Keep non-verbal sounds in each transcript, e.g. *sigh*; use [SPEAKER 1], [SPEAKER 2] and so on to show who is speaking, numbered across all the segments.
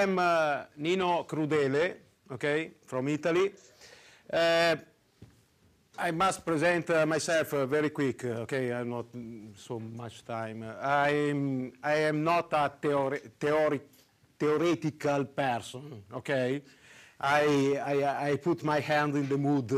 [SPEAKER 1] am uh, Nino Crudele, okay, from Italy. Uh, I must present uh, myself uh, very quick, uh, okay, I'm not mm, so much time. I'm, I am not a theori theori theoretical person, okay? I, I, I, put my hand in the mood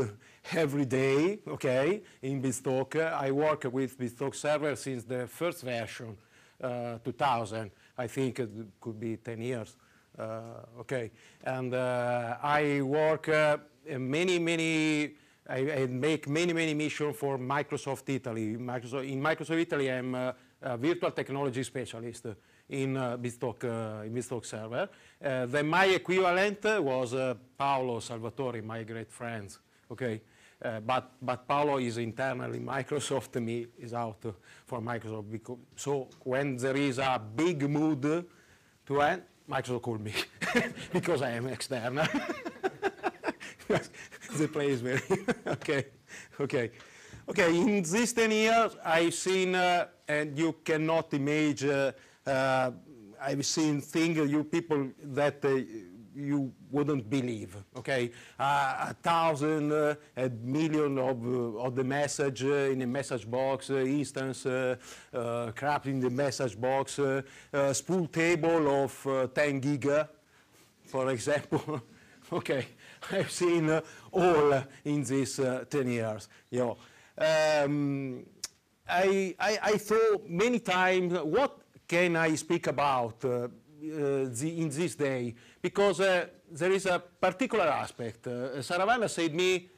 [SPEAKER 1] every day, okay, in BizTalk. I work with BizTalk server since the first version, uh, 2000. I think it could be 10 years. Uh, okay, and uh, I work uh, many, many I, I, make many, many missions for Microsoft Italy. Microsoft, in Microsoft Italy, I'm a, a virtual technology specialist in uh, uh, in BitStock server. Uh, then my equivalent was uh, Paolo Salvatore, my great friend. Okay, but but Paolo is internally *laughs* Microsoft, me is out for Microsoft. Because, so when there is a big mood to end, Microsoft called me *laughs* because I am external. *laughs* the place where, *laughs* okay, okay. Okay, in these 10 years, I've seen, uh, and you cannot imagine, uh, uh, I've seen things, you people that uh, you wouldn't believe, okay? Uh, a thousand, uh, a million of, uh, of the message uh, in a message box, uh, instance, crap in the message box, a spool table of 10 giga, for example. *laughs* okay, I've seen all in these 10 years, you know. Um, I, I, I thought many times, what can I speak about? the, eh, in this day, because eh, there is a particular aspect. Eh, Saravana said me,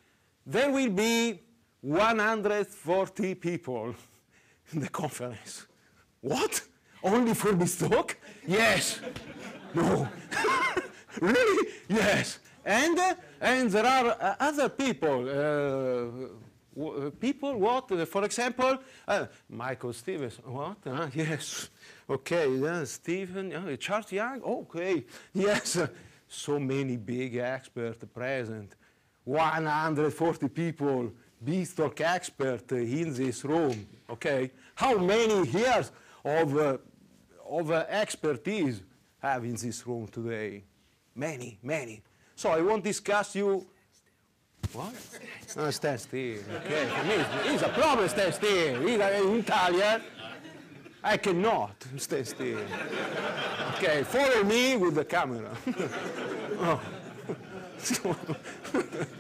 [SPEAKER 1] there will be 140 people *laughs* in the conference. What? Only for this talk? yes. No. *laughs* really? Yes. And, and there are other people uh, people, what? Uh, for example, uh, Michael Stevens, what? Uh, *laughs* yes, okay, then uh, Stephen, uh, Charles Young, okay, *laughs* yes. so many big experts present, 140 people, beanstalk expert in this room, okay? How many years of, of expertise have in this room today? Many, many. So I won't discuss you what? No, stand still. Okay, for me, it's a problem stand still. In Italian, I cannot *laughs* stand still. Okay, follow me with the camera. *laughs* oh.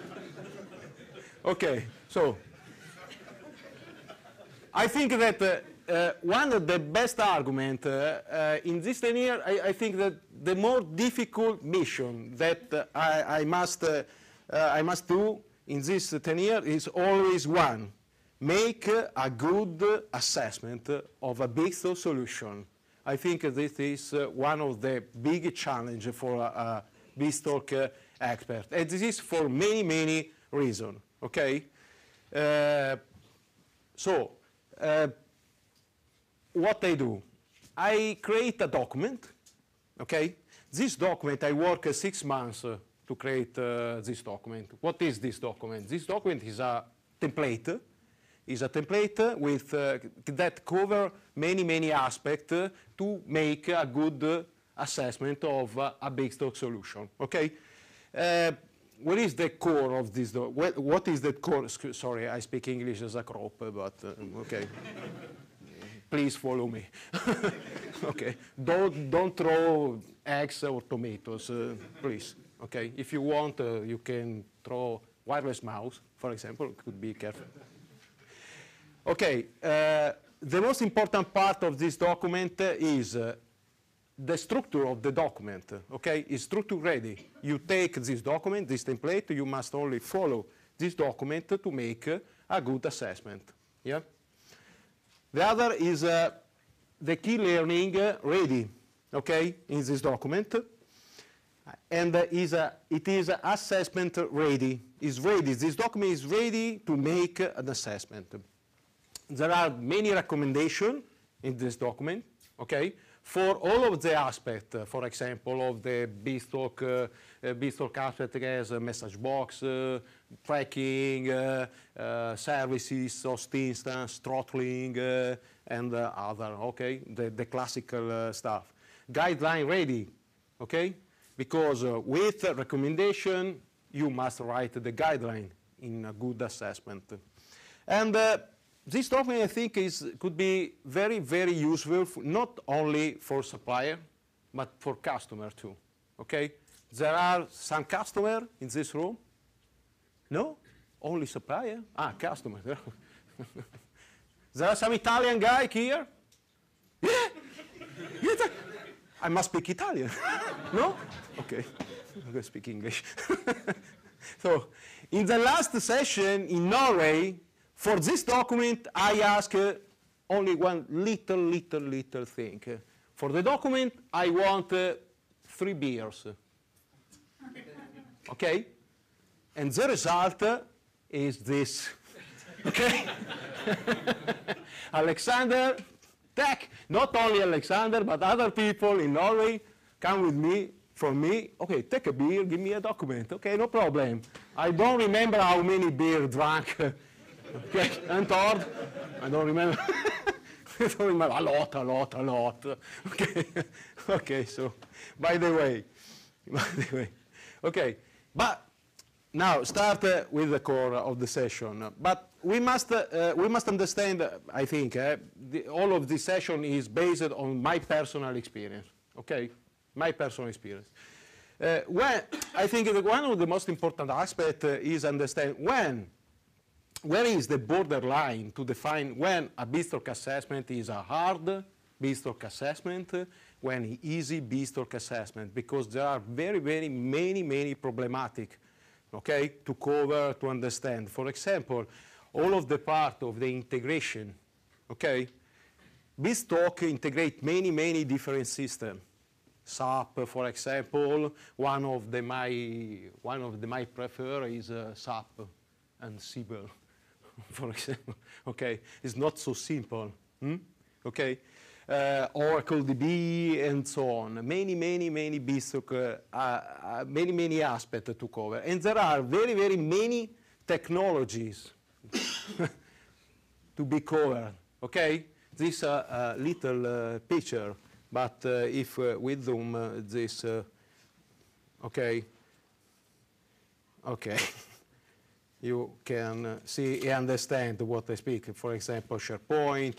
[SPEAKER 1] *laughs* okay, so I think that uh, uh, one of the best arguments uh, uh, in this 10 year, I, I, think that the more difficult mission that uh, I, I must uh, uh, I must do in this 10 years is always one, make a good assessment of a big solution. I think this is uh, one of the big challenge for a, a BSTOC uh, expert. And this is for many, many reasons, okay? Uh, so, uh, what I do? I create a document, okay? This document I work six months to create uh, this document. What is this document? This document is a template, is a template with, uh, that cover many, many aspects uh, to make a good assessment of a big stock solution, okay? Uh, what is the core of this? What, what is the core? Sorry, I speak English as a crop, but uh, okay. Please follow me. *laughs* okay, don't, don't throw eggs or tomatoes, uh, please. Okay, if you want, uh, you can throw wireless mouse, for example, could be careful. Okay, uh, the most important part of this document is uh, the structure of the document, okay, is structure ready. You take this document, this template, you must only follow this document to make a good assessment, yeah? The other is uh, the key learning uh, ready, okay, in this document and uh, is a, it is assessment ready. Is ready. This document is ready to make an assessment. There are many recommendations in this document, okay, for all of the aspects, uh, for example, of the BSTOC, uh, uh, BSTOC aspect as a message box, uh, tracking, uh, uh, services, host instance, throttling, uh, and other, okay, the, the classical stuff. Guideline ready, okay, because uh, with recommendation, you must write the guideline in a good assessment. And uh, this document, I think, is, could be very, very useful, not only for supplier, but for customer too, okay? There are some customer in this room? No? Only supplier? Ah, customer. *laughs* there are some Italian guy here? *laughs* Yeah? I must speak Italian. *laughs* no? Okay. I'm going to speak English. *laughs* so, in the last session in Norway, for this document, I ask uh, only one little, little, little thing. Uh, for the document, I want uh, three beers. *laughs* okay? And the result is this. okay? Alexander, tech. Not only Alexander, but other people in Norway come with me, from me, okay, take a beer, give me a document. Okay, no problem. I don't remember how many beer drank. *laughs* okay, and third, I don't remember. *laughs* I don't remember, a lot, a lot, a lot. *laughs* Okay, okay, so, by the way, by the way, okay, but now start uh, with the core of the session. But we must, uh, we must understand, uh, I think, uh, the, all of this session is based on my personal experience, okay? My personal experience. Uh, when, I think one of the most important aspects uh, is understand when, where is the borderline to define when a BISTOC assessment is a hard BISTOC assessment, when easy BISTOC assessment, because there are very, very many, many problematic, okay, to cover, to understand. For example, all of the part of the integration, okay? talk integrate many, many different systems. SAP, for example, one of the my one of the my prefer is uh, SAP and Siebel, *laughs* for example. Okay, it's not so simple. Hmm? Okay, uh, Oracle DB and so on. Many, many, many BizTalk, uh, uh, many, many aspects to cover, and there are very, very many technologies *laughs* to be covered, okay? This uh, uh little uh, picture, but uh, if we zoom this, okay, okay, *laughs* you can see and understand what I speak. For example, SharePoint,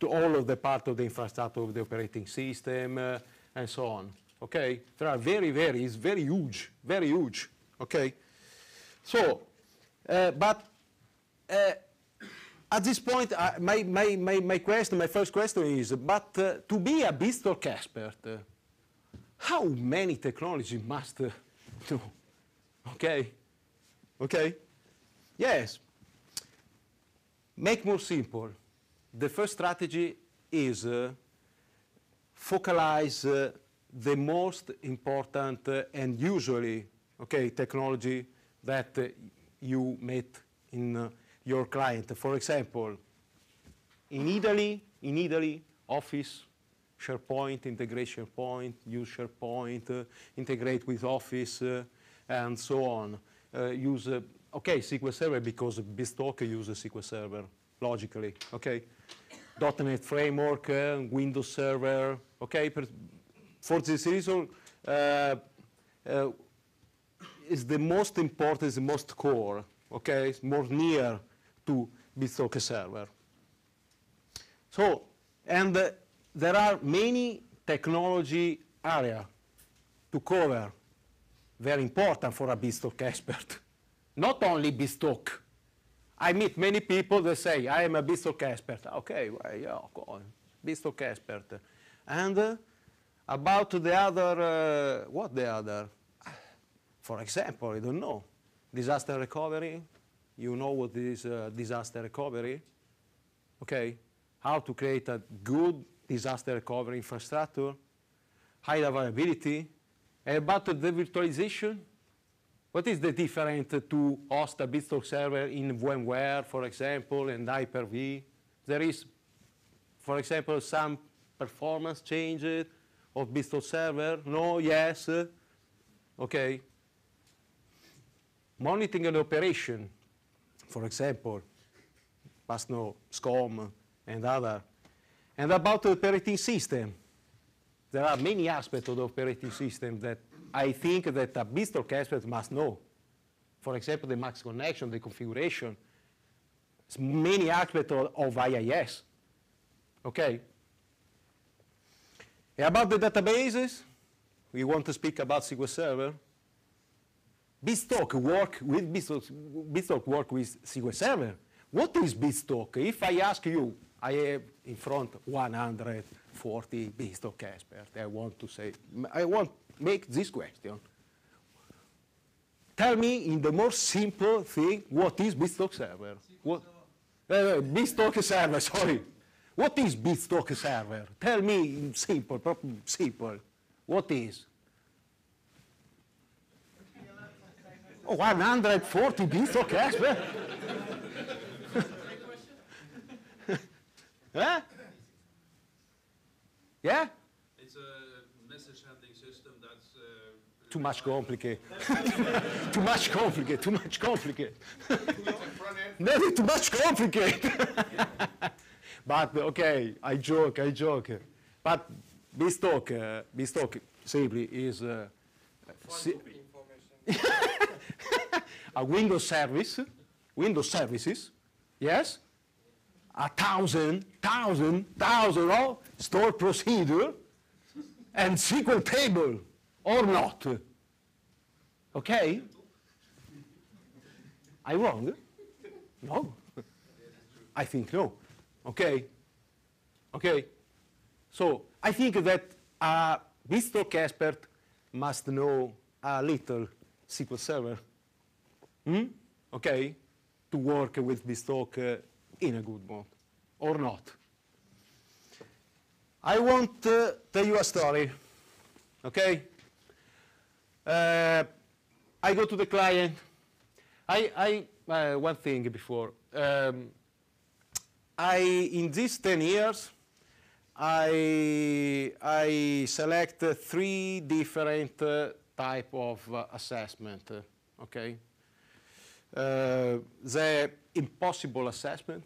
[SPEAKER 1] to all of the part of the infrastructure of the operating system, and so on, okay? There are very, very, it's very huge, very huge, okay? So, uh, but uh, at this point, uh, my, my, my, my question, my first question is, but uh, to be a beanstalk expert, uh, how many technology must uh, do? *laughs* Okay, okay, yes. Make more simple. The first strategy is uh, focalize uh, the most important uh, and usually, okay, technology that you meet in your client. For example, in Italy, in Italy, Office, SharePoint, integrate SharePoint, use SharePoint, uh, integrate with Office, uh, and so on. Uh, use, uh, okay, SQL Server because BizTalk uses SQL Server, logically, okay? .NET Framework, uh, Windows Server, okay? For this reason, uh, is the most important, is the most core, okay? It's more near to BitSocket server. So, and uh, there are many technology area to cover, very important for a BitStock expert. *laughs* Not only BitStock. I meet many people that say, I am a BitStock expert. Okay, well, yeah, go on. BitStock expert. And uh, about the other, uh, what the other? *sighs* For example, I don't know, disaster recovery, you know what is uh, disaster recovery, okay? How to create a good disaster recovery infrastructure, high availability, uh, but the virtualization, what is the difference to host a BitStorm server in VMware, for example, and Hyper-V? There is, for example, some performance changes of BitStorm server. No, yes, okay. Monitoring and operation for example, Pasno, SCOM, and other. And about the operating system, there are many aspects of the operating system that I think that a BizTalk expert must know. For example, the max connection, the configuration, it's many aspects of, of IIS. Okay? And about the databases, we want to speak about SQL Server. Bitstock work with Bitstock work with SQL Server. What is Bitstock? If I ask you, I have in front 140 Bitstock experts. I want to say, I want make this question. Tell me in the most simple thing, what is Bitstock server? What, uh, Bestock server, sorry. What is Bitstock server? Tell me in simple, simple. What is? 140 bits, okay. *laughs* huh? Yeah? It's a message handling system that's... Uh, *laughs* too much complicated. too much complicated, too much complicated. Nothing too much complicated. but, okay, I joke, I joke. But B-talk, uh, talk simply is... Uh, si *laughs* information a Windows service, Windows services, yes? A thousand, thousand, thousand of stored procedure and SQL table or not. Okay? I wrong? No. I think no. Okay? Okay? So I think that a uh, this talk expert must know a little SQL Server hmm? okay, to work with this talk uh, in a good mode or not. I want to uh, tell you a story, okay? Uh, I go to the client. I, I uh, one thing before. Um, I in these 10 years, I, I select three different uh, type of uh, assessment, uh, okay? Uh, the impossible assessment,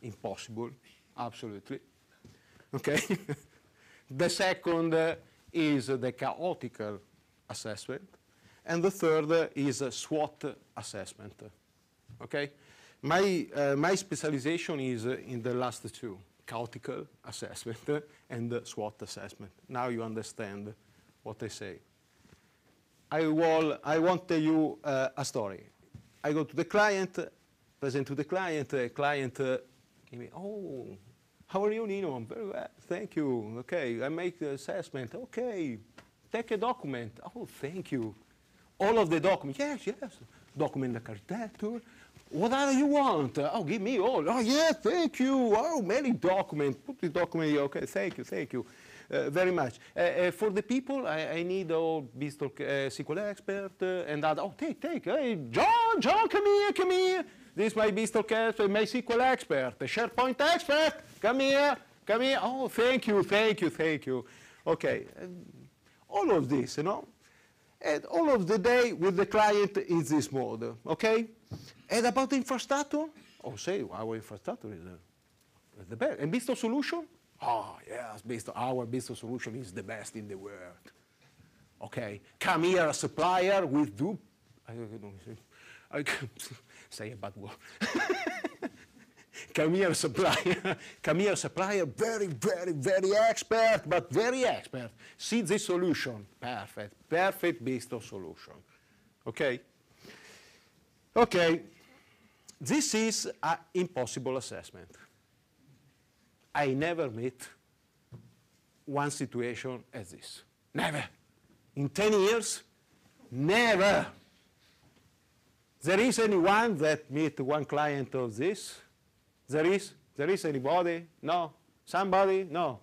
[SPEAKER 1] impossible, absolutely, okay? *laughs* the second is the chaotic assessment, and the third is a SWOT assessment, okay? My, uh, my specialization is uh, in the last two, chaotical assessment *laughs* and SWOT assessment. Now you understand what I say. I, will, I want not tell you uh, a story. I go to the client, present to the client, uh, client uh, give me, oh, how are you, Nino? I'm very well, thank you. Okay, I make the assessment. Okay, take a document. Oh, thank you. All of the document. Yes, yes. Document the character. What you want? oh, give me all. Oh, yeah, thank you. Oh, many document. Put the document here. Okay, thank you, thank you. Uh, very much. Uh, uh, for the people, I, I need all Bistro SQL expert and other. Oh, take, take. Hey, John, John, come here, come here. This is my Bistro expert, my SQL expert, SharePoint expert. Come here, come here. Oh, thank you, thank you, thank you. Okay, all of this, you know. And all of the day with the client is this mode, okay? And about the infrastructure, oh, say our infrastructure is the best. And Bistro solution, Oh, ah, yes, based on our business solution is the best in the world. Okay, come here a supplier with do, I don't I say a bad word. *laughs* come here supplier, come here supplier, very, very, very expert, but very expert. See this solution, perfect, perfect based on solution. Okay? Okay, this is an impossible assessment. I never met one situation as this. Never. In 10 years, never. There is anyone that meet one client of this? There is? There is anybody? No? Somebody? No.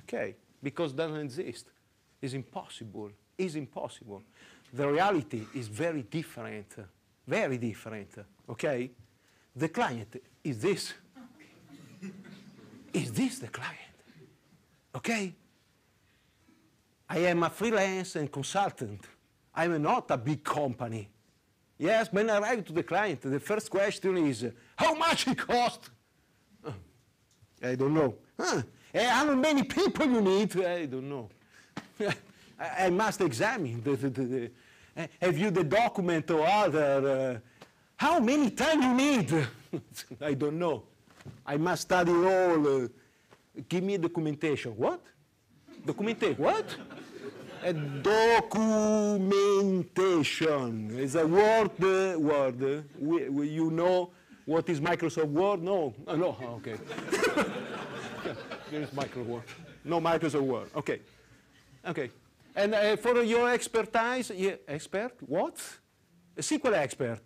[SPEAKER 1] Okay. Because doesn't exist. It's impossible. It's impossible. The reality is very different. Very different. Okay? The client is this. Is this the client? Okay? I am a freelance and consultant. I'm not a big company. Yes, when I arrive to the client, the first question is, how much it cost? I don't know. Huh? Eh, how many people you need? I don't know. *laughs* I must examine. The, the, the, eh, have you the document or other? Uh, how many time you need? *laughs* I don't know. I must study all. Uh, give me documentation. What? Documentation. What? a documentation is a word. Uh, word. Uh, we, we, you know what is Microsoft Word? No. Uh, no. Ah, okay. *laughs* there is Microsoft Word. No Microsoft Word. Okay. Okay. And uh, for your expertise, yeah, expert, what? A SQL expert.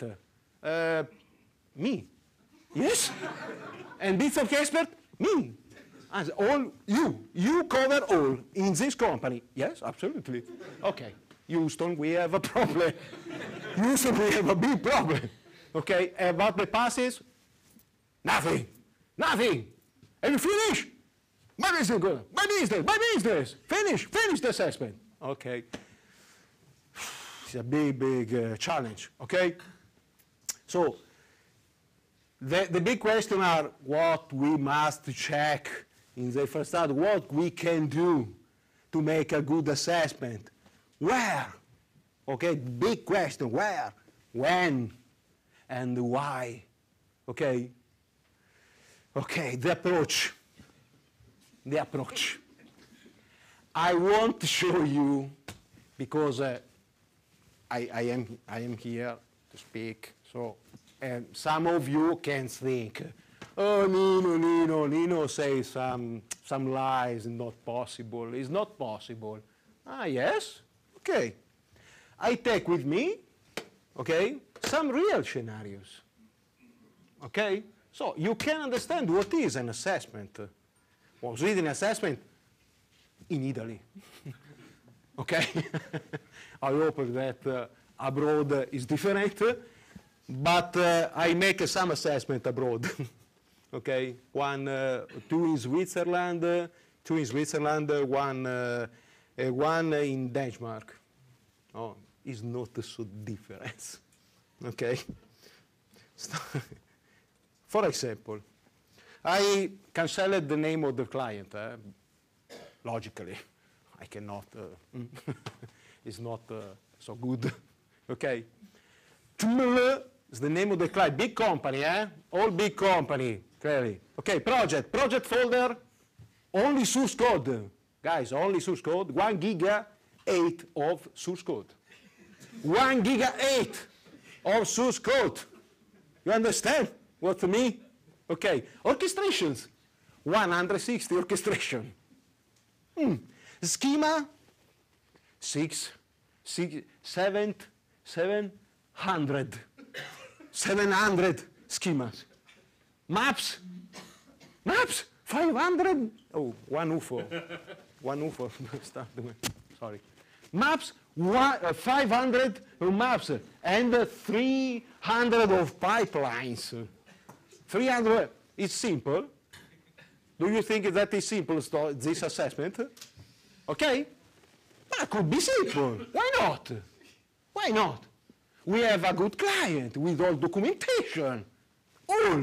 [SPEAKER 1] Uh, me. Yes? And bits of expert, me. As all you, you cover all in this company. Yes, absolutely. Okay, Houston, we have a problem. Houston, we have a big problem. Okay, about the passes, nothing, nothing. Have you finished? My business, good? My business. My business. Finish, finish the assessment. Okay. It's a big, big uh, challenge, okay? So the, the big question are what we must check in the first study, what we can do to make a good assessment. Where? Okay, big question, where, when, and why? Okay, okay, the approach, the approach. I want to *laughs* show you, because uh, I, I, am, I am here to speak, so and some of you can think, oh, Nino, Nino, Nino says some, some lies, not possible, it's not possible. Ah, yes? Okay. I take with me, okay, some real scenarios. Okay? So you can understand what is an assessment. Was it an assessment in Italy? *laughs* okay? *laughs* I hope that uh, abroad is different but uh, I make some assessment abroad. *laughs* okay, one, uh, two in Switzerland, two in Switzerland, one, uh, uh, one in Denmark. Oh, is not so different. *laughs* okay. *laughs* For example, I cancelled the name of the client. Eh? Logically, I cannot. Uh, it's not uh, so good. okay. It's the name of the client. Big company, eh? All big company, clearly. Okay, project. Project folder, only source code. Guys, only source code. One giga eight of source code. One giga eight of source code. You understand what to me? Okay. Orchestrations. 160 orchestration. Hmm. Schema, six, six, seven, seven hundred. 700 schemas. Maps, maps, 500. Oh, one UFO. one UFO. Start doing. Sorry. Maps, one, uh, 500 maps and uh, 300 of pipelines. 300. It's simple. Do you think that is simple, this assessment? Okay? That could be simple. Why not? Why not? we have a good client with all documentation. All.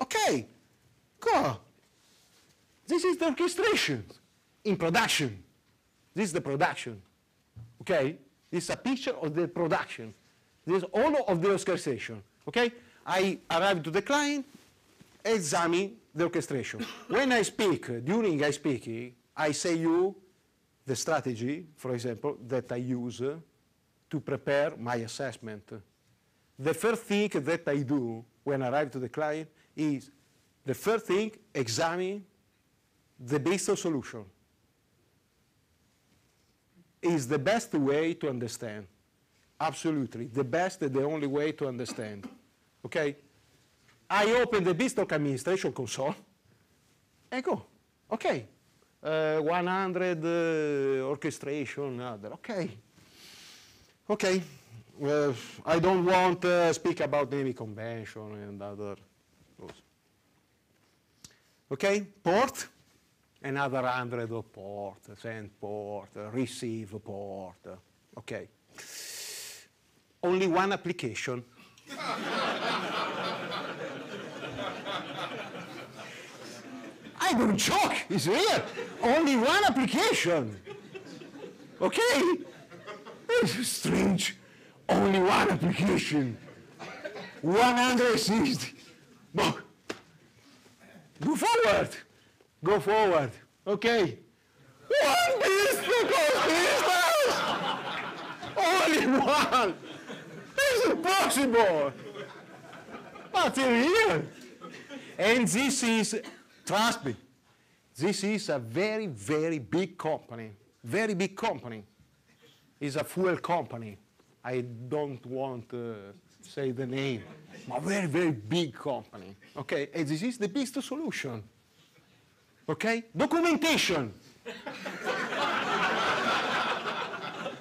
[SPEAKER 1] Okay. Go. This is the orchestration in production. This is the production. Okay? This is a picture of the production. This is all of the orchestration. Okay? I arrive to the client, examine the orchestration. when I speak, during I speaking, I say you the strategy, for example, that I use to prepare my assessment. The first thing that I do when I arrive to the client is the first thing, examine the best solution. Is the best way to understand. Absolutely. The best, the only way to understand. Okay? I open the best administration console and go. Okay. Uh, 100 uh, orchestration, other. Okay. Okay, well, I don't want to uh, speak about naming convention and other rules. Okay, port, another hundred of port, send port, receive port, okay. Only one application. I don't joke, it's real. Only one application. Okay? This is strange. Only one application. 160. Go forward. Go forward. Okay. One business business. Only one. This is possible. But here. And this is, trust me, this is a very, very big company. Very big company is a fuel company. I don't want to say the name, but very, very big company. Okay, and this is the best solution. Okay, documentation. *laughs*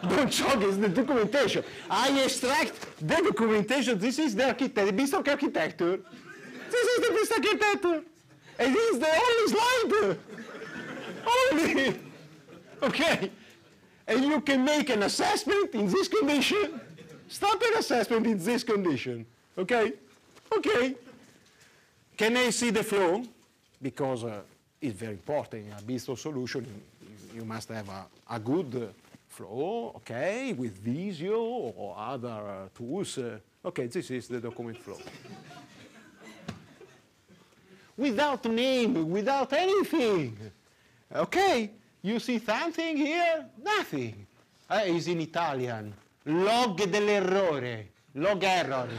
[SPEAKER 1] Don't joke, it's the documentation. I extract the documentation. This is the architect, best of architecture. This is the best architecture. And this is the only slide. *laughs* only. Okay and you can make an assessment in this condition. Start an assessment in this condition. Okay? Okay. Can I see the flow? Because uh, it's very important in a Bistro solution. You, must have a, a good flow, okay, with Visio or other uh, tools. Uh, okay, this is the document flow. without name, without anything. Okay? You see something here? Nothing. Uh, in Italian. Log dell'errore. Log error.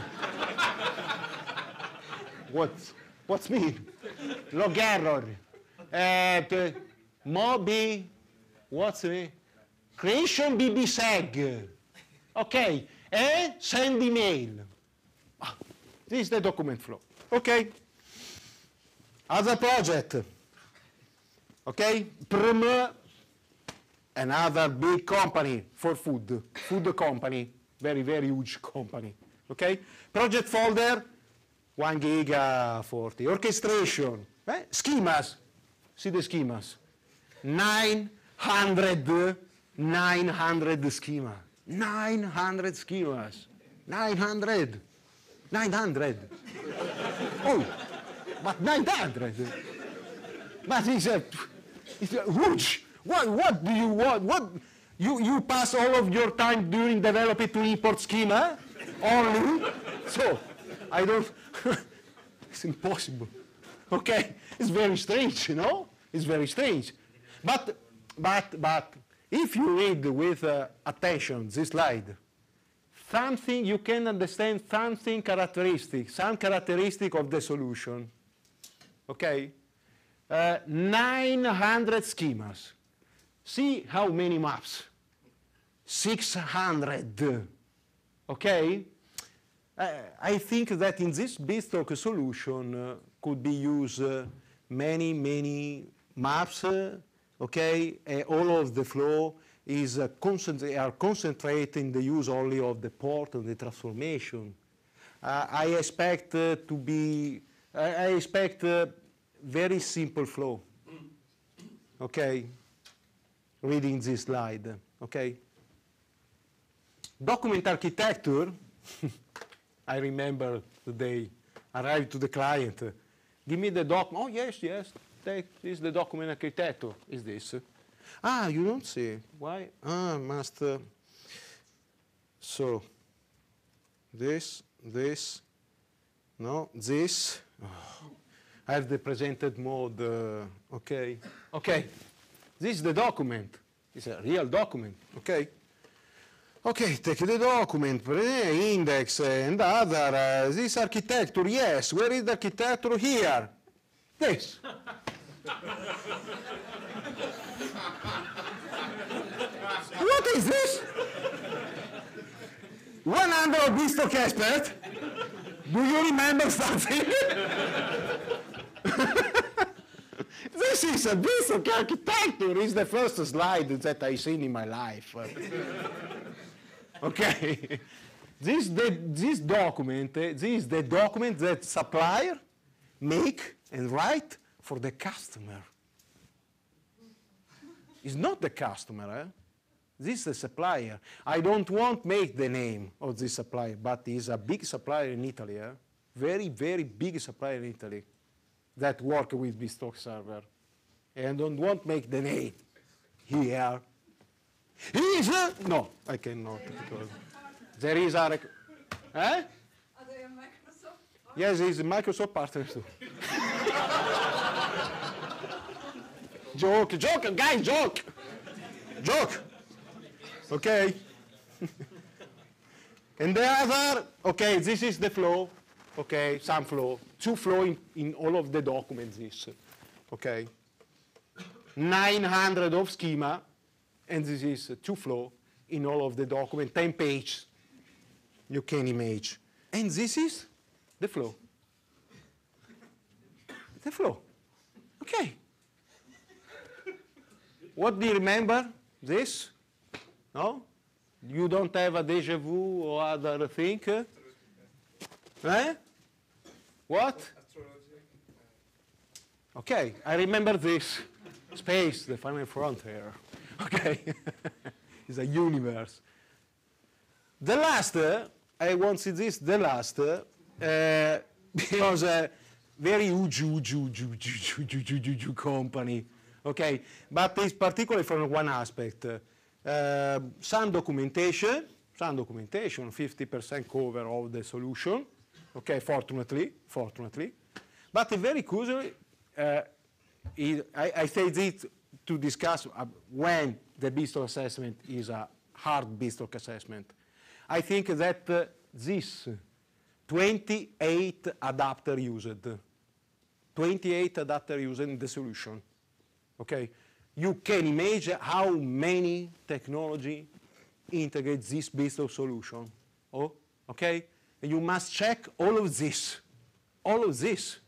[SPEAKER 1] what? What's mean? Log error. Uh, Moby. What's it? Creation BBSEG. Okay. Eh? Send email. Ah, this is the document flow. Okay. Other project. Okay? Prm, another big company for food, food company, very, very huge company. Okay? Project folder, 1 giga 40. Orchestration, eh? schemas, see the schemas. 900, 900 schema, 900 schemas, 900, 900. oh, but 900. But it's a, it's like, whoosh, what, what do you want? What, you, you pass all of your time doing developing to import schema only? So, I don't, *laughs* it's impossible. Okay, it's very strange, you know? It's very strange. But, but, but, if you read with uh, attention this slide, something you can understand something characteristic, some characteristic of the solution. Okay? Uh, 900 schemas. See how many maps? 600. Okay? Uh, I think that in this BizTalk solution uh, could be used uh, many, many maps, uh, okay? all of the flow is concentra are concentrating the use only of the port and the transformation. I expect to be, I expect very simple flow. Okay? Reading this slide. Okay? Document architecture, *laughs* I remember the day, arrived to the client. Give me the document. Oh, yes, yes. Take, this is the document architecture. Is this. Ah, you don't see. Why? Ah, must. Uh, so, this, this, no, this. Oh. I have the presented mode, uh, okay? Okay, this is the document. It's a real document, okay? Okay, take the document, index and other, uh, this architecture, yes, where is the architecture? Here, this. *laughs* what is this? 100 of BStock expert? Do you remember something? *laughs* *laughs* this is a of architecture. It's the first slide that I've seen in my life. *laughs* okay. This, the, this document, uh, this is the document that supplier make and write for the customer. It's not the customer. Eh? This is the supplier. I don't want make the name of this supplier, but he's a big supplier in Italy. Eh? Very, very big supplier in Italy that work with bespoke server and don't won't make the name here. He is a, no, I cannot. Because there is a, eh? Yes, he's a Microsoft partner too. *laughs* joke, joke, guys, joke, joke. Okay. *laughs* and the other, okay, this is the flow okay, some flow, two flow in, in all of the documents, this, okay? 900 of schema, and this is two flow in all of the document, 10 pages, you can imagine. And this is the flow. The flow. Okay. What do you remember? This? No? You don't have a deja vu or other thing? Eh? What? Okay, I remember this. Space, the final frontier. *laughs* Okay, *laughs* it's a universe. The last, uh, I want to see this, the last, uh, because *laughs* uh, very uju, uju, uju, uju, uju, uju, uju, company. Okay, but it's particularly from one aspect. Uh, some documentation, some documentation, 50% cover of the solution okay, fortunately, fortunately. But very crucially, uh, it, I, I say this to discuss uh, when the Bistro assessment is a hard Bistro assessment. I think that uh, this 28 adapter used, 28 adapter used in the solution, okay? You can imagine how many technology integrates this Bistro solution, oh, okay? you must check all of this, all of this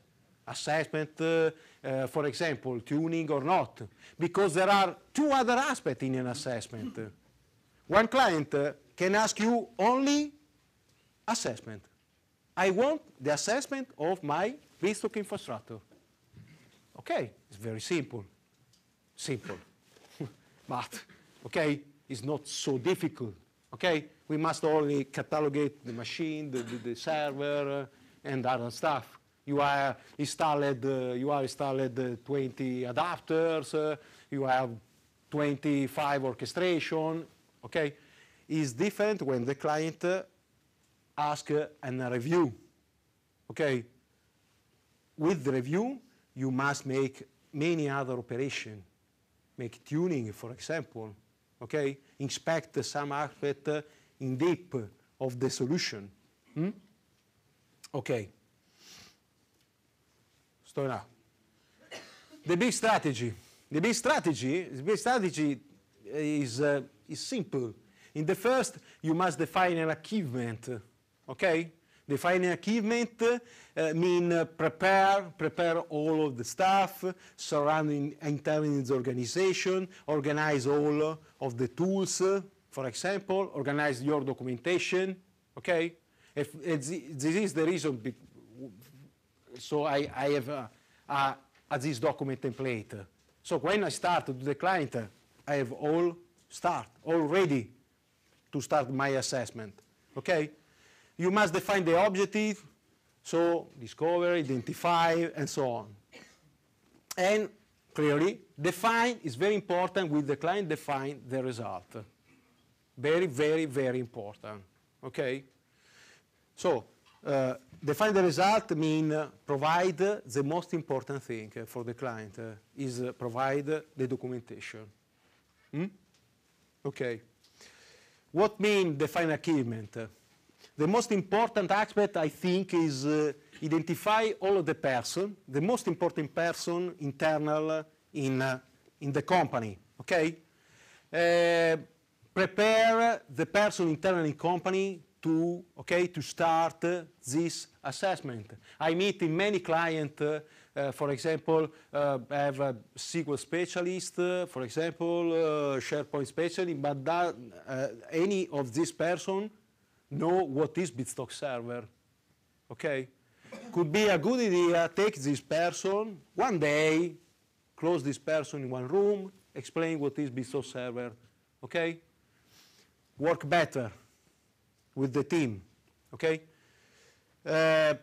[SPEAKER 1] assessment, uh, uh, for example, tuning or not, because there are two other aspects in an assessment. One client uh, can ask you only assessment. I want the assessment of my VSTOC infrastructure. Okay, it's very simple, simple, *laughs* but okay, it's not so difficult, okay? we must only catalogate the machine, the, the, the server, uh, and other stuff. You are installed, uh, you are installed uh, 20 adapters, uh, you have 25 orchestration, okay? It's different when the client asks uh, uh an review, okay? With the review, you must make many other operation, make tuning, for example, okay? Inspect some aspect uh, in deep of the solution. Hmm? Okay. now, the big strategy. The big strategy, the big strategy eh, is, uh, is simple. In the first, you must define an achievement, okay? Define an achievement uh, mean uh, prepare, prepare all of the staff surrounding intelligence organization, organize all of the tools, for example, organize your documentation, okay? If this is the reason, so I, I have a, a, a this document template. So when I start to the client, I have all start, already to start my assessment, okay? You must define the objective, so discover, identify, and so on. And clearly, define is very important with the client define the result. Very, very, very important. Okay? So, uh, define the result mean uh, provide the most important thing uh, for the client uh, is uh, provide the documentation. Hmm? Okay. What mean define achievement? The most important aspect, I think, is uh, identify all the person, the most important person internal in, in the company, okay? prepare the person internally company to, okay, to start uh, this assessment. I meet in many clients, uh, uh, for example, uh, I have a SQL specialist, uh, for example, uh, SharePoint specialist, but that, any of this person know what is Bitstock server, okay? Could be a good idea, take this person one day, close this person in one room, explain what is Bitstock server, okay? work better with the team, okay? Uh,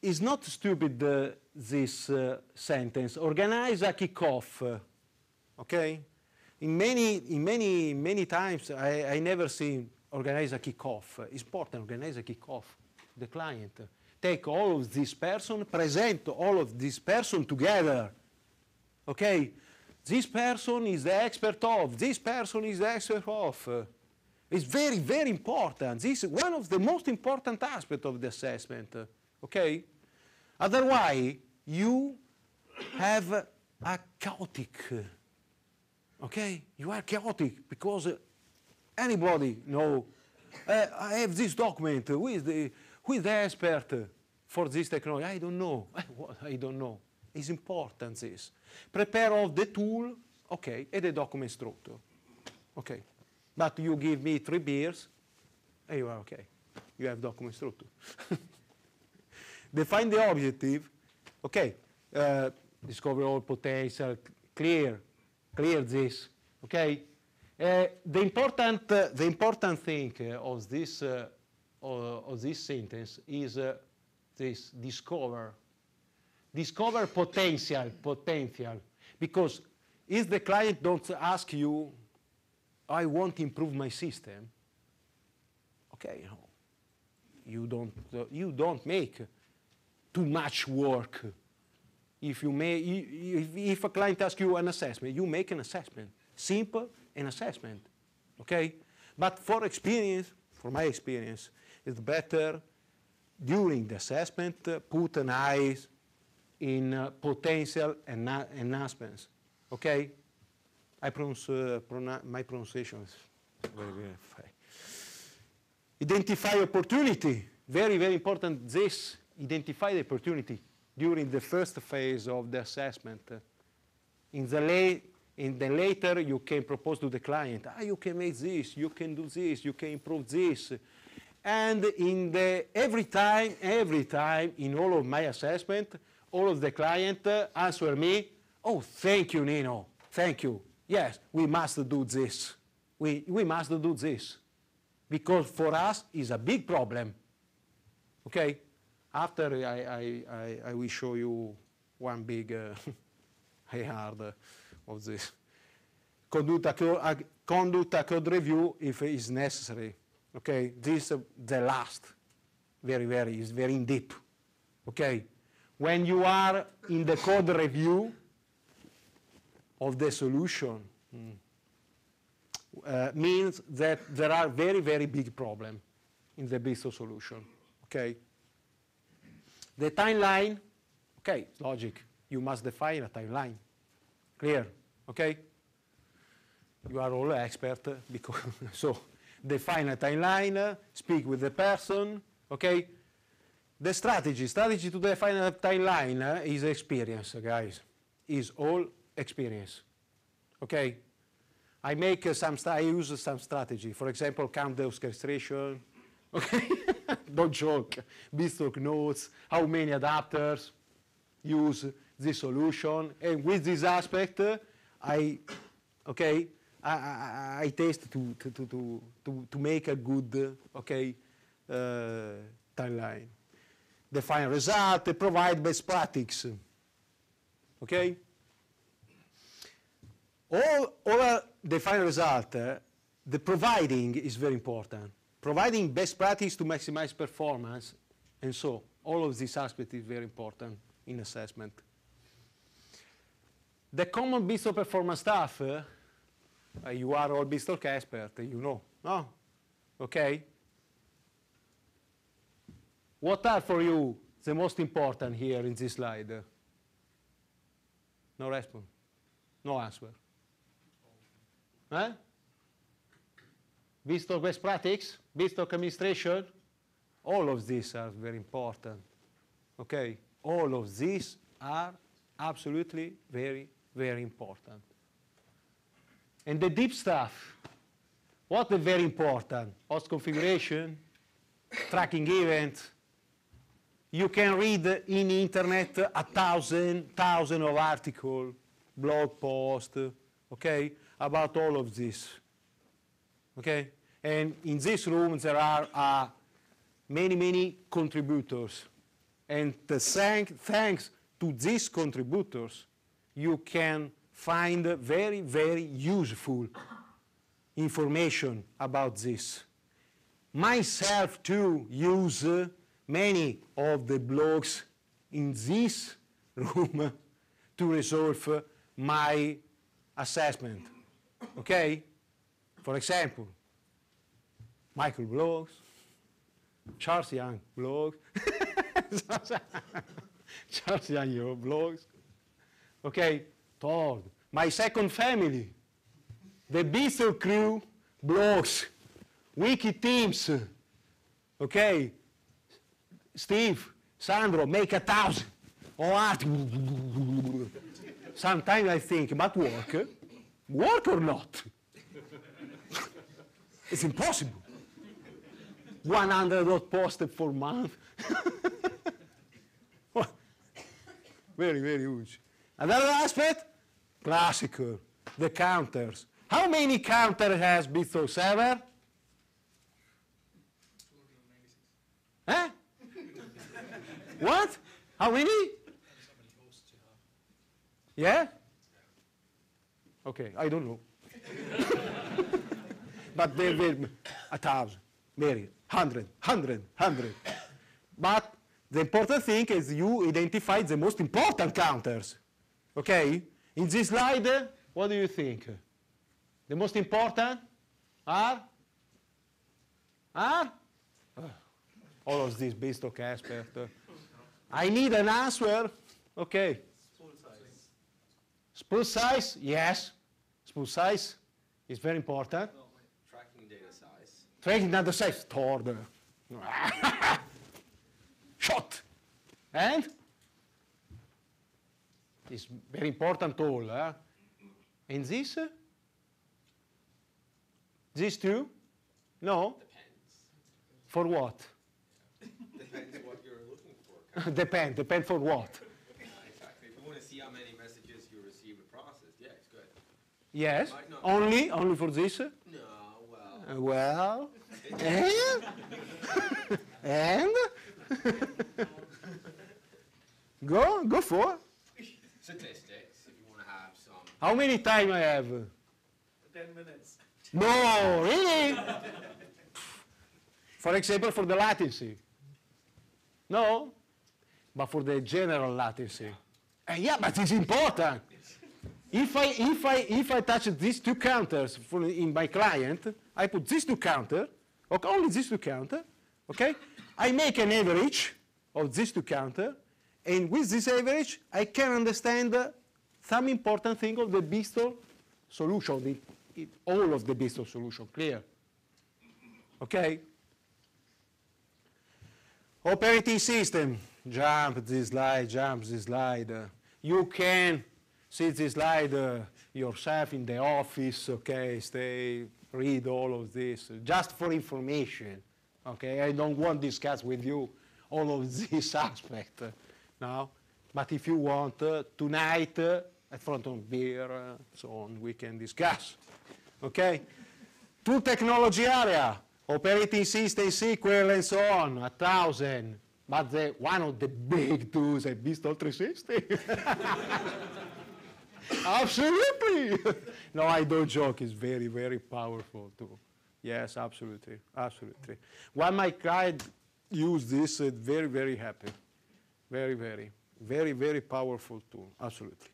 [SPEAKER 1] it's not stupid, uh, this uh, sentence. Organize a kickoff, okay? In many, in many, many times, I, I never see organize a kickoff. It's important, organize a kickoff, the client. Uh, take all of this person, present all of this person together, okay? This person is the expert of, this person is the expert of. It's very, very important. This is one of the most important aspects of the assessment, okay? Otherwise, you have a chaotic, okay? You are chaotic because anybody know, uh, I have this document, who is the, who is the expert for this technology? I don't know, *laughs* I don't know. It's important this. Prepare all the tool, okay, and the document structure, okay. But you give me three beers, and you are okay. You have document structure. *laughs* Define the objective. Okay, uh, discover all potential, clear, clear this, okay? Uh, the, important, uh, the important thing uh, of, this, uh, of, this sentence is uh, this, discover. Discover potential, potential, because if the client don't ask you I want to improve my system, okay, you don't, you don't make too much work. If, you may, if, if a client asks you an assessment, you make an assessment. Simple, an assessment, okay? But for experience, for my experience, it's better during the assessment uh, put an eye in uh, potential enhancements, okay? I pronounce, uh, pronu my pronunciation is very, very fine. Identify opportunity. Very, very important this. Identify the opportunity during the first phase of the assessment. In the in the later, you can propose to the client, ah, you can make this, you can do this, you can improve this. And in the every time, every time, in all of my assessment, all of the client uh, answer me, oh, thank you, Nino, thank you yes, we must do this. We, we must do this. Because for us is a big problem. Okay? After I, I, I, I will show you one big uh, hard *laughs* uh, of this. Conduct a, uh, conduct a code review if it is necessary. Okay, this uh, the last, very, very, is very in deep. Okay, when you are in the code review, of the solution mm. uh, means that there are very, very big problems in the Bisto solution, okay? The timeline, okay, logic. You must define a timeline. Clear, okay? You are all expert because, *laughs* so define a timeline, speak with the person, okay? The strategy, strategy to define a timeline is experience, guys, is all experience. Okay? I make uh, some, I use some strategy. For example, count the orchestration. *laughs* Okay? Don't joke. stock nodes, how many adapters use this solution. And with this aspect, uh, I, okay, I, I, I test to, to, to, to, to make a good, uh, okay, uh, timeline. Define result, provide best practices. Okay? all over the final result, uh, the providing is very important. Providing best practice to maximize performance, and so all of these aspects is very important in assessment. The common Bistro performance stuff, uh, eh, eh, you are all Bistro expert, you know, no? Okay? What are for you the most important here in this slide? No response, no answer. Best of best practice, of administration, all of these are very important. Okay, all of these are absolutely very, very important. And the deep stuff, what is very important? Host configuration, tracking event. You can read in internet a thousand, thousand of article, blog post, okay? about all of this. Okay? And in this room, there are uh, many, many contributors. And thank, thanks to these contributors, you can find very, very useful information about this. Myself, too, use uh, many of the blogs in this *laughs* room to resolve uh, my assessment. Okay? For example, Michael blogs, Charles Young blogs, *laughs* Charles Young blogs, okay, Todd, my second family, the Beastle crew blogs, Wiki Teams, okay, Steve, Sandro, make a thousand, Oh, art. Sometimes I think but work, work or not? it's impossible. 100 not posted for month. *laughs* very, very huge. Another aspect, classical, the counters. How many counters has Bithos ever? Huh? what? How many? Yeah? Okay, I don't know. *laughs* but there were a thousand, maybe hundred, hundred, hundred. But the important thing is you identify the most important counters. Okay? In this slide, what do you think? The most important are? Are? Uh, all of these based on expert. I need an answer. Okay. Spool size, yes. Spool size is very important. No, tracking data size. Tracking data size, stored. *laughs* Shot. And it's very important all. Huh? And this? These two? No? Depends. For what? *laughs* Depends what you're looking for. *laughs* Depends. Depend for what? Yes. Only, only for this? No, well. Uh, well. *laughs* and? and? go, go for. Statistics, if you want to have some. How many time I have? Ten minutes. No, really? for example, for the latency. No, but for the general latency. Yeah, uh, yeah but it's important. If I, if I, if I touch these two counters in my client, I put these two counter, okay, only these two counter, okay? I make an average of these two counter, and with this average, I can understand uh, some important thing of the Bistol solution, the, it, all of the Bistol solution, clear? Okay? Operating system, jump this slide, jump this slide. Uh, you can see this slide uh, yourself in the office, okay, stay, read all of this, just for information, okay? I don't want to discuss with you all of *laughs* this aspect uh, now, but if you want, uh, tonight, at uh, front of beer, uh, so on, we can discuss, okay? Two technology area, operating system SQL and so on, a thousand, but the, one of the big tools at Bistro 360 absolutely. *laughs* no, I don't joke. It's very, very powerful too. Yes, absolutely, absolutely. When my client used this, very, very happy. Very, very, very, very powerful tool, absolutely.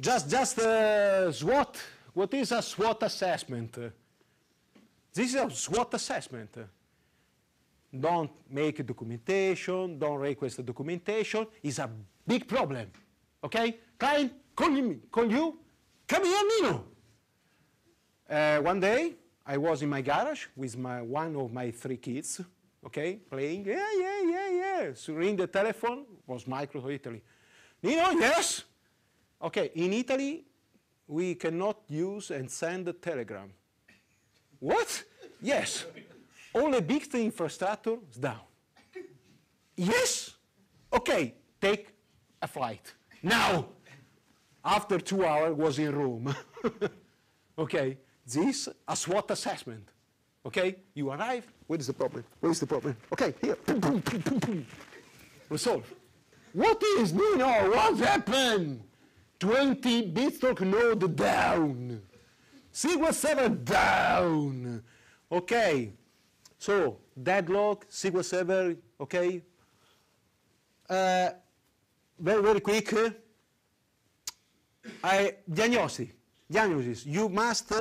[SPEAKER 1] Just, just uh, SWOT. What is a SWOT assessment? this is a SWOT assessment. don't make documentation, don't request documentation. It's a big problem, okay? client me, call you, come here, Nino. Uh, one day, I was in my garage with my, one of my three kids, okay, playing, yeah, yeah, yeah, yeah. So ring the telephone, was Microsoft Italy. Nino, yes? Okay, in Italy, we cannot use and send a telegram. What? Yes. All the big infrastructure is down. Yes? Okay, take a flight. Now! after two hours was in Rome. *laughs* okay, this a SWOT assessment. Okay, you arrive, What is the problem? What is the problem? Okay, here, boom, boom, boom, boom, boom. Resolve. What is, Nino, what happened? 20 BitStock node down. SQL Server down. Okay, so deadlock, SQL Server, okay. Uh, very, very quick. I, diagnosis, diagnosis. You must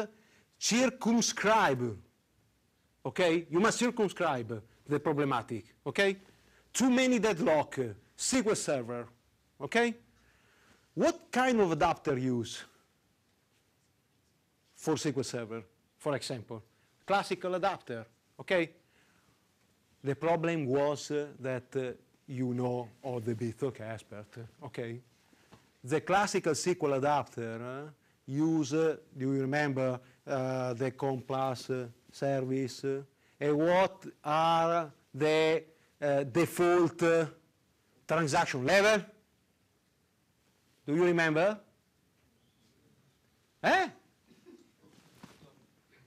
[SPEAKER 1] circumscribe, okay? You must circumscribe the problematic, okay? Too many deadlock, SQL Server, okay? What kind of adapter use for SQL Server, for example? Classical adapter, okay? The problem was uh, that uh, you know all the BitTok expert, okay? the classical SQL adapter eh, use, do you remember, eh, the COM plus service? and eh, what are the default transaction level? Do you remember? Eh?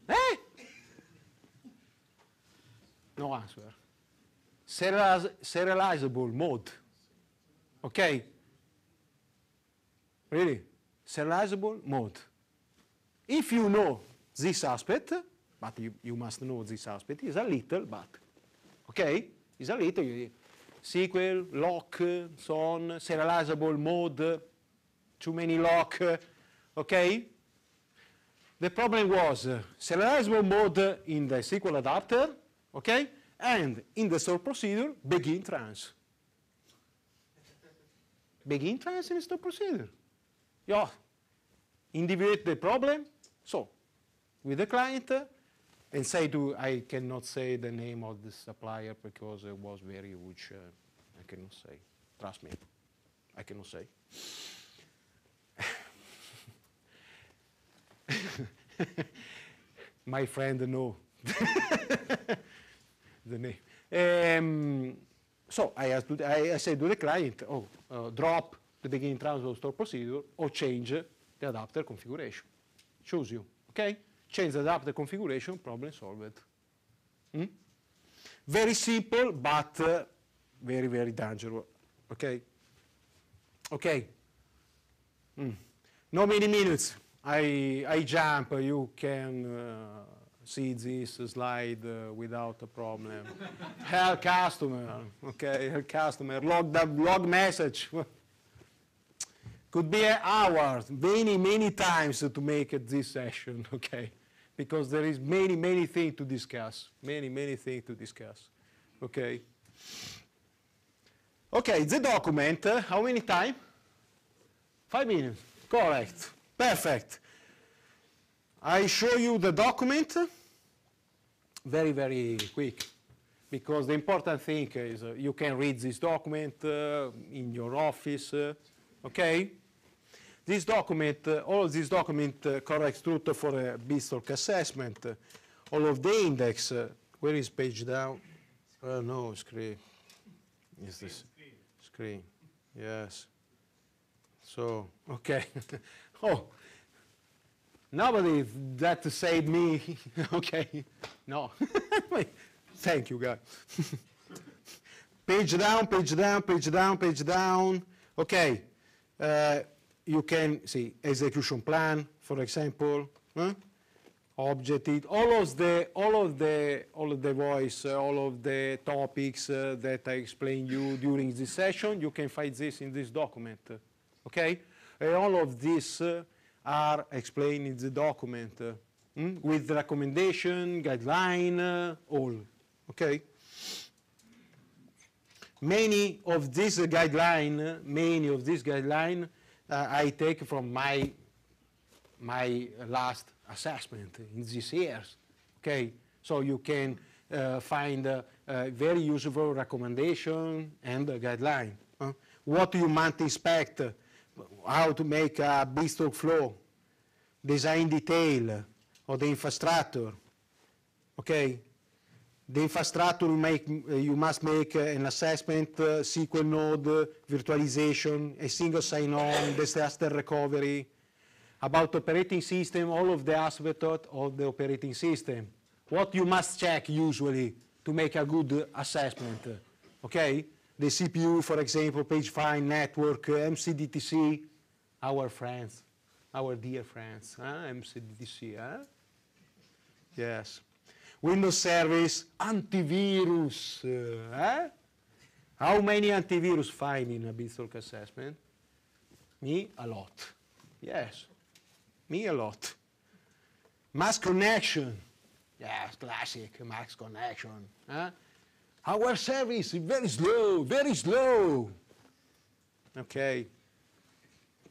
[SPEAKER 1] Eh? No answer. serializable mode. Okay? really serializable mode. If you know this aspect, but you, you must know this aspect, is a little but, okay? It's a little you, SQL, lock, so on, serializable mode, too many lock, okay? The problem was serializable mode in the SQL adapter, okay? And in the store procedure, begin trans. begin trans in the store procedure you individuate the problem. So with the client uh, and say to, I cannot say the name of the supplier because it was very rich. Uh, I cannot say. Trust me, I cannot say. *laughs* My friend know *laughs* the name. Um, so I, asked I, I said to the client, oh, uh, drop begin transfer store procedure or change the adapter configuration. Choose you, okay? Change the adapter configuration, problem solved. Hmm? Very simple, but uh, very, very dangerous, okay? Okay. Mm. No many minutes. I, I jump. You can uh, see this slide uh, without a problem. *laughs* Hell customer. Okay, Hell customer. Log, the, log message. *laughs* could be hours, many, many times to make this session, *laughs* okay? Because there is many, many things to discuss, many, many things to discuss, okay? Okay, the document, uh, how many time? Five minutes, correct, perfect. I show you the document very, very quick because the important thing is uh, you can read this document uh, in your office, uh, okay? This document, uh, all this document uh, corrects route for a B-stalk assessment. All of the index, uh, where is page down? Oh, no, screen. Is this screen. screen? Yes. So, okay. *laughs* oh, nobody that saved me. *laughs* okay. No. *laughs* Thank you, guys. page down, page down, page down, page down. Okay. Uh, you can see execution plan, for example, huh? objective, all of the, all of the, all of the voice, uh, all of the topics uh, that I explained you during this session, you can find this in this document, okay? And all of these uh, are explained in the document mm? with recommendation, guideline, uh, all, okay? Many of these guidelines, many of these guidelines I take from my my last assessment in these years. Okay, so you can uh, find uh, a, very useful recommendation and a guideline. Huh? What you might inspect, how to make a bestroke flow, design detail of the infrastructure. Okay, the infrastructure you, make, uh, you must make uh, an assessment, uh, SQL node, virtualization, a single sign-on, *coughs* disaster recovery, about operating system, all of the aspects of the operating system. What you must check usually to make a good assessment, okay? The CPU, for example, page find, network, MCDTC, our friends, our dear friends, huh? MCDTC, huh? Yes. Windows service, antivirus. Uh, eh? How many antivirus find in a Bitstock assessment? Me, a lot. Yes, me a lot. Mass connection. Yes, classic mass connection. Eh? Our service is very slow, very slow. Okay.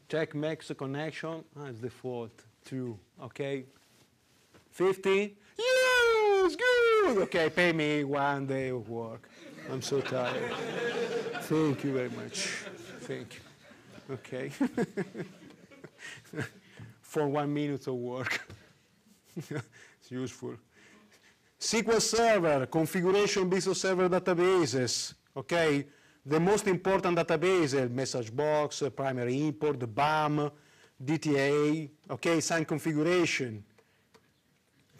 [SPEAKER 1] Check max connection. Ah, it's default, true. Okay. 50 was good. Okay, pay me one day of work. I'm so tired. Thank you very much. Thank you. Okay. *laughs* For one minute of work. *laughs* it's useful. SQL Server, configuration business server databases. Okay, the most important database, message box, primary import, BAM, DTA, okay, sign configuration.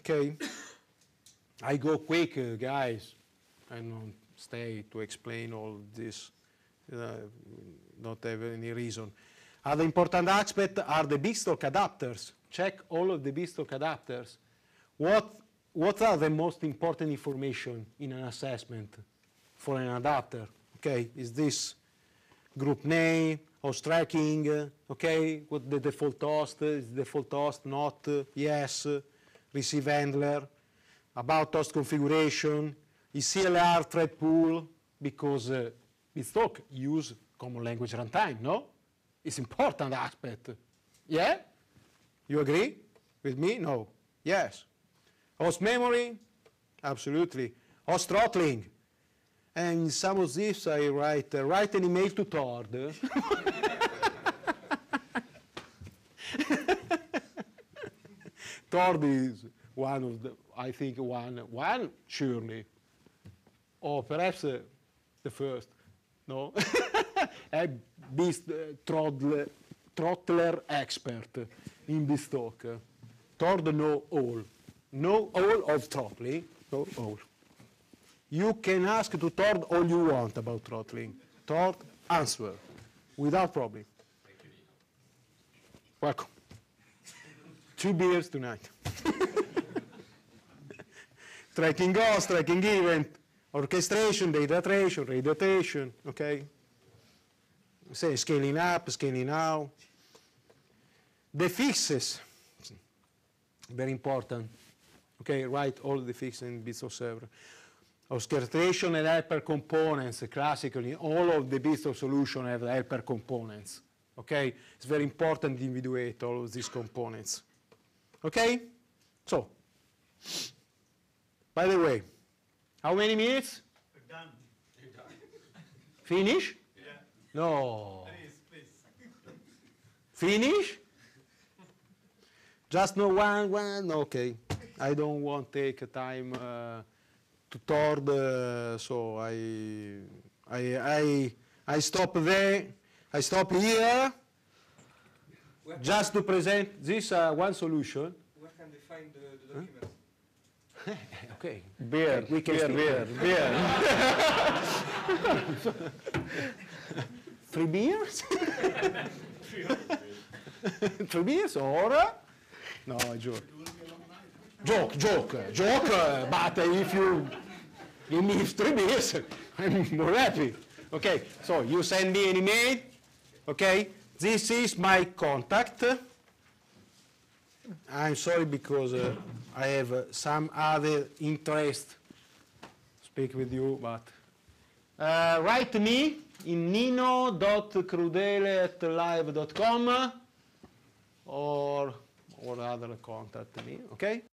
[SPEAKER 1] Okay. I go quick, uh, guys. I don't stay to explain all this. Uh, not have any reason. Other important aspect are the bestock adapters. Check all of the bestock adapters. What, what are the most important information in an assessment for an adapter? Okay, is this group name, host tracking, uh, okay, what the default host, is default host not, uh, yes, receive handler, about host configuration, ECLR thread pool, because uh, talk use common language runtime, no? It's important aspect. Yeah? You agree with me? No. Yes. Host memory? Absolutely. Host throttling? And in some of this I write, uh, write an email to Tord. *laughs* Tord is one of the I think, one, one surely, or perhaps uh, the first, no? *laughs* a beast uh, troddler, trottler expert in this talk. Tord know all. Know all of throttling, know all. You can ask to Tord all you want about throttling. Tord answer without problem. Welcome. Two beers tonight. *laughs* tracking goals, tracking event, orchestration, data tration, redatation, okay? Say scaling up, scaling out. The fixes, very important. Okay, write all the fixes in bits of server. Orchestration and helper components, classically, all of the bits of solution have helper components. Okay, it's very important to individuate all of these components. Okay, so by the way, how many minutes? We're done. You're done. Finish? Yeah. No. Please, please. Finish? Just no one, one, okay. I don't want to take time uh, to tord, uh, so I, I, I, I stop there, I stop here, just to present this uh, one solution. Where can they find the, the document? Huh? *laughs* okay.
[SPEAKER 2] Beer, we can beer, beer, beer.
[SPEAKER 1] *laughs* Three beers? *laughs* Three beers or? No, I joke. Joke, joke, joke, uh, but if you give me three beers, I'm more happy. Okay, so you send me an email, okay? This is my contact. I'm sorry because uh, I have uh, some other interest speak with you, but uh, write me in nino.crudele at live.com or or other contact me, okay?